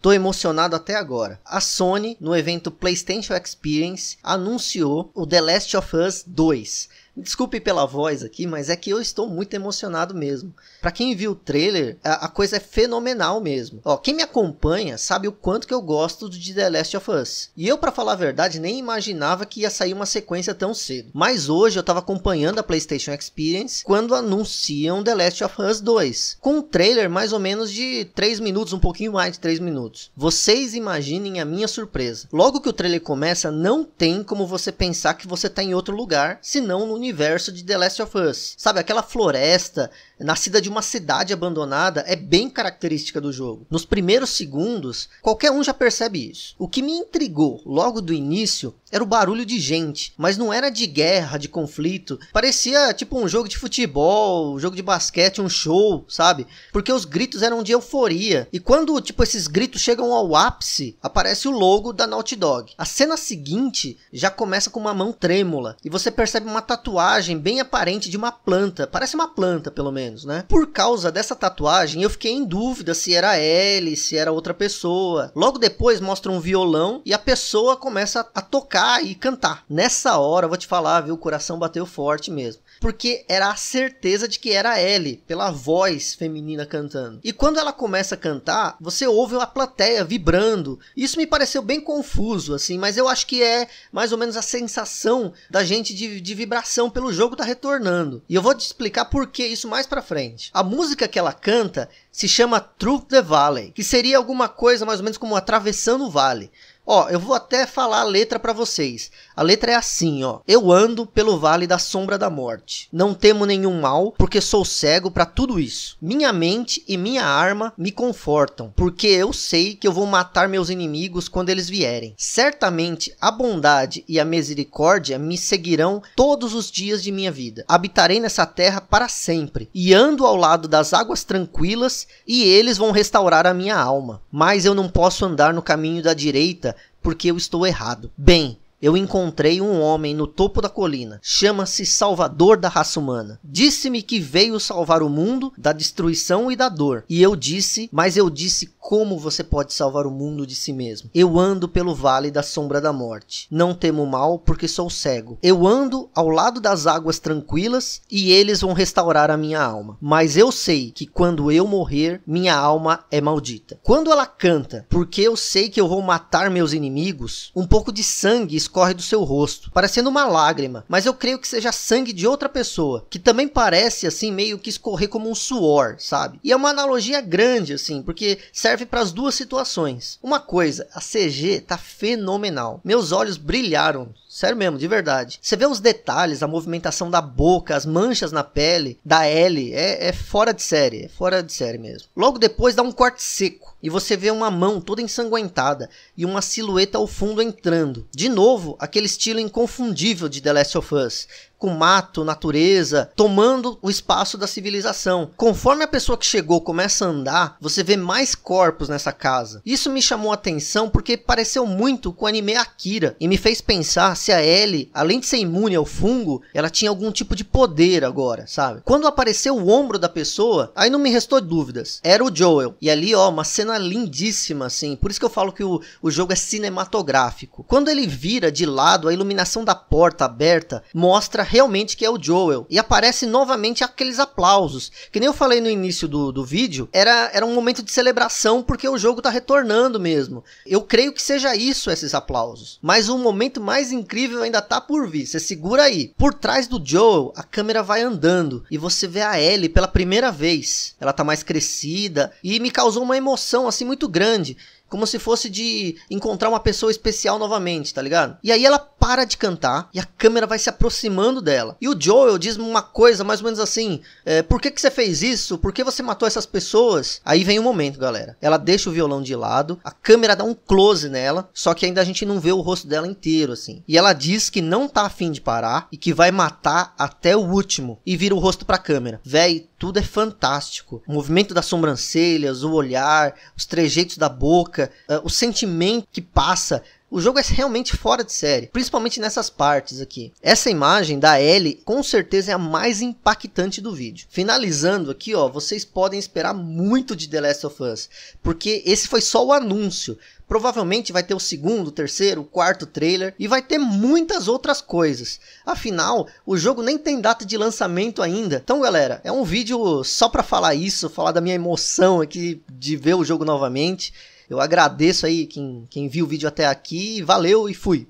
Tô emocionado até agora. A Sony, no evento PlayStation Experience, anunciou o The Last of Us 2 Desculpe pela voz aqui, mas é que eu estou muito emocionado mesmo. Para quem viu o trailer, a, coisa é fenomenal mesmo. Ó, quem me acompanha sabe o quanto que eu gosto de The Last of Us. E eu, para falar a verdade, nem imaginava que ia sair uma sequência tão cedo. Mas hoje eu estava acompanhando a PlayStation Experience quando anunciam The Last of Us 2, com um trailer mais ou menos de 3 minutos, um pouquinho mais de 3 minutos. Vocês imaginem a minha surpresa. Logo que o trailer começa, não tem como você pensar que você está em outro lugar, senão no universo universo de The Last of Us. Sabe, aquela floresta nascida de uma cidade abandonada é bem característica do jogo. Nos primeiros segundos, qualquer um já percebe isso. O que me intrigou logo do início era o barulho de gente, mas não era de guerra, de conflito. Parecia tipo um jogo de futebol, um jogo de basquete, um show, sabe? Porque os gritos eram de euforia. E quando, tipo, esses gritos chegam ao ápice, aparece o logo da Naughty Dog. A cena seguinte já começa com uma mão trêmula e você percebe uma tatuagem bem aparente de uma planta. Parece uma planta, pelo menos, né? Por causa dessa tatuagem, eu fiquei em dúvida se era Ellie, se era outra pessoa. Logo depois mostra um violão e a pessoa começa a tocar tocar e cantar. Nessa hora, vou te falar, viu, o coração bateu forte mesmo. Porque era a certeza de que era ela Ellie, pela voz feminina cantando. E quando ela começa a cantar, você ouve a plateia vibrando. Isso me pareceu bem confuso, assim, mas eu acho que é mais ou menos a sensação da gente de, de vibração pelo jogo tá retornando. E eu vou te explicar por que isso mais pra frente. A música que ela canta se chama Through the Valley, que seria alguma coisa mais ou menos como Atravessando o Vale. Ó, eu vou até falar a letra para vocês. A letra é assim, ó: Eu ando pelo vale da sombra da morte. Não temo nenhum mal, porque sou cego para tudo isso. Minha mente e minha arma me confortam, porque eu sei que eu vou matar meus inimigos quando eles vierem. Certamente a bondade e a misericórdia me seguirão todos os dias de minha vida. Habitarei nessa terra para sempre e ando ao lado das águas tranquilas e eles vão restaurar a minha alma. Mas eu não posso andar no caminho da direita porque eu estou errado. Bem, eu encontrei um homem no topo da colina. Chama-se Salvador da raça humana. Disse-me que veio salvar o mundo da destruição e da dor. E eu disse, mas eu disse como você pode salvar o mundo de si mesmo. Eu ando pelo vale da sombra da morte. Não temo mal, porque sou cego. Eu ando ao lado das águas tranquilas e eles vão restaurar a minha alma. Mas eu sei que quando eu morrer, minha alma é maldita. Quando ela canta, porque eu sei que eu vou matar meus inimigos, um pouco de sangue escorre do seu rosto, parecendo uma lágrima, mas eu creio que seja sangue de outra pessoa, que também parece assim meio que escorrer como um suor, sabe? E é uma analogia grande assim, porque serve serve para as duas situações. Uma coisa, a CG tá fenomenal. Meus olhos brilharam, sério mesmo, de verdade. Você vê os detalhes, a movimentação da boca, as manchas na pele, da L, é, é fora de série, é fora de série mesmo. Logo depois dá um corte seco e você vê uma mão toda ensanguentada e uma silhueta ao fundo entrando. De novo, aquele estilo inconfundível de The Last of Us, com mato, natureza, tomando o espaço da civilização. Conforme a pessoa que chegou começa a andar, você vê mais corpos nessa casa. Isso me chamou a atenção porque pareceu muito com o anime Akira e me fez pensar se a Ellie, além de ser imune ao fungo, ela tinha algum tipo de poder agora, sabe? Quando apareceu o ombro da pessoa, aí não me restou dúvidas. Era o Joel. E ali, ó, uma cena lindíssima, assim. Por isso que eu falo que o, o jogo é cinematográfico. Quando ele vira de lado, a iluminação da porta aberta mostra realmente que é o Joel. E aparece novamente aqueles aplausos. Que nem eu falei no início do, do vídeo, era, era um momento de celebração porque o jogo tá retornando mesmo. Eu creio que seja isso, esses aplausos. Mas o um momento mais incrível ainda tá por vir. Você segura aí. Por trás do Joel, a câmera vai andando e você vê a Ellie pela primeira vez. Ela tá mais crescida e me causou uma emoção assim muito grande como se fosse de encontrar uma pessoa especial novamente, tá ligado? E aí ela para de cantar e a câmera vai se aproximando dela. E o Joel diz uma coisa mais ou menos assim: é, por que, que você fez isso? Por que você matou essas pessoas? Aí vem o um momento, galera. Ela deixa o violão de lado, a câmera dá um close nela, só que ainda a gente não vê o rosto dela inteiro, assim. E ela diz que não tá afim de parar e que vai matar até o último e vira o rosto pra câmera. Véi, tudo é fantástico. O movimento das sobrancelhas, o olhar, os trejeitos da boca, uh, o sentimento que passa o jogo é realmente fora de série, principalmente nessas partes aqui. Essa imagem da Ellie com certeza é a mais impactante do vídeo. Finalizando aqui, ó, vocês podem esperar muito de The Last of Us, porque esse foi só o anúncio. Provavelmente vai ter o segundo, o terceiro, o quarto trailer e vai ter muitas outras coisas. Afinal, o jogo nem tem data de lançamento ainda. Então, galera, é um vídeo só para falar isso, falar da minha emoção aqui de ver o jogo novamente. Eu agradeço aí quem, quem viu o vídeo até aqui, valeu e fui!